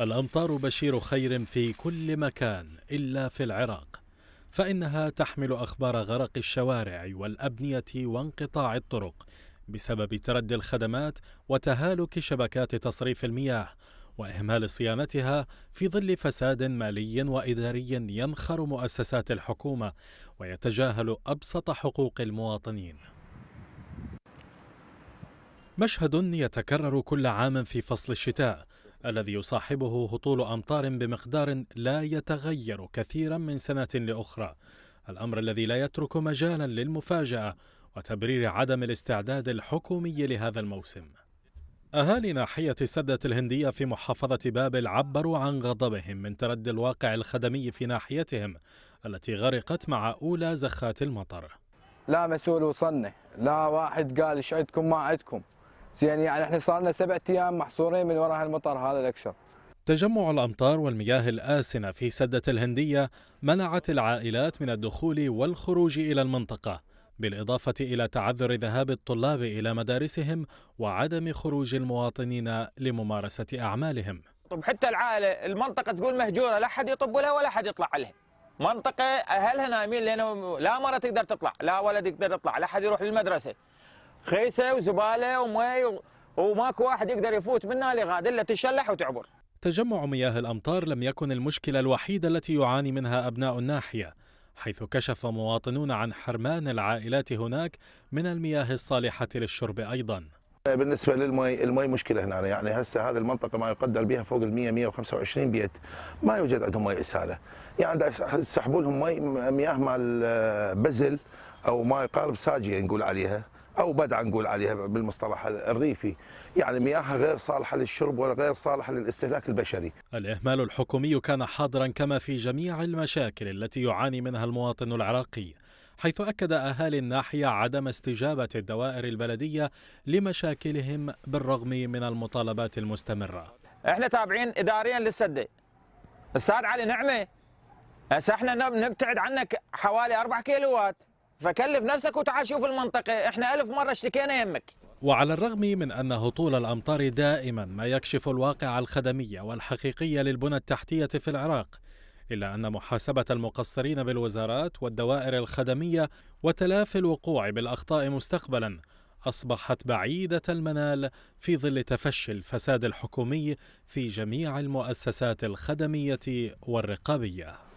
الأمطار بشير خير في كل مكان إلا في العراق فإنها تحمل أخبار غرق الشوارع والأبنية وانقطاع الطرق بسبب تردي الخدمات وتهالك شبكات تصريف المياه وإهمال صيانتها في ظل فساد مالي وإداري ينخر مؤسسات الحكومة ويتجاهل أبسط حقوق المواطنين مشهد يتكرر كل عام في فصل الشتاء الذي يصاحبه هطول أمطار بمقدار لا يتغير كثيرا من سنة لأخرى الأمر الذي لا يترك مجالا للمفاجأة وتبرير عدم الاستعداد الحكومي لهذا الموسم أهالي ناحية سدة الهندية في محافظة بابل عبروا عن غضبهم من تردي الواقع الخدمي في ناحيتهم التي غرقت مع أولى زخات المطر لا مسؤول وصلنا لا واحد قال ايش عندكم ما عندكم يعني, يعني احنا صار لنا سبعة ايام محصورين من وراء هالمطر هذا الاكشر تجمع الامطار والمياه الاسنه في سده الهنديه منعت العائلات من الدخول والخروج الى المنطقه بالاضافه الى تعذر ذهاب الطلاب الى مدارسهم وعدم خروج المواطنين لممارسه اعمالهم طب حتى العائله المنطقه تقول مهجوره لا حد يطب لها ولا حد يطلع عليها منطقه اهلها نايمين لانه لا مره تقدر تطلع لا ولد يقدر يطلع لا حد يروح للمدرسه خيسه وزباله ومي وماكو واحد يقدر يفوت منها لغاد الا تشلح وتعبر. تجمع مياه الامطار لم يكن المشكله الوحيده التي يعاني منها ابناء الناحيه، حيث كشف مواطنون عن حرمان العائلات هناك من المياه الصالحه للشرب ايضا. بالنسبه للمي المي مشكله هنا يعني هسه هذه المنطقه ما يقدر بها فوق ال 100 125 بيت ما يوجد عندهم مي اساله يعني يسحبوا لهم مي مياه مال بزل او ما يقارب ساجيه نقول عليها او بدعه نقول عليها بالمصطلح الريفي يعني مياهها غير صالحه للشرب وغير صالحه للاستهلاك البشري. الاهمال الحكومي كان حاضرا كما في جميع المشاكل التي يعاني منها المواطن العراقي. حيث أكد أهالي الناحية عدم استجابة الدوائر البلدية لمشاكلهم بالرغم من المطالبات المستمرة احنا تابعين اداريا للسدة الساد علي نعمة هسه احنا نبتعد عنك حوالي 4 كيلوات فكلف نفسك وتعال شوف المنطقه احنا ألف مره اشتكينا يمك وعلى الرغم من أن هطول الأمطار دائما ما يكشف الواقع الخدمية والحقيقية للبنى التحتية في العراق إلا أن محاسبة المقصرين بالوزارات والدوائر الخدمية وتلافي الوقوع بالأخطاء مستقبلا أصبحت بعيدة المنال في ظل تفشي الفساد الحكومي في جميع المؤسسات الخدمية والرقابية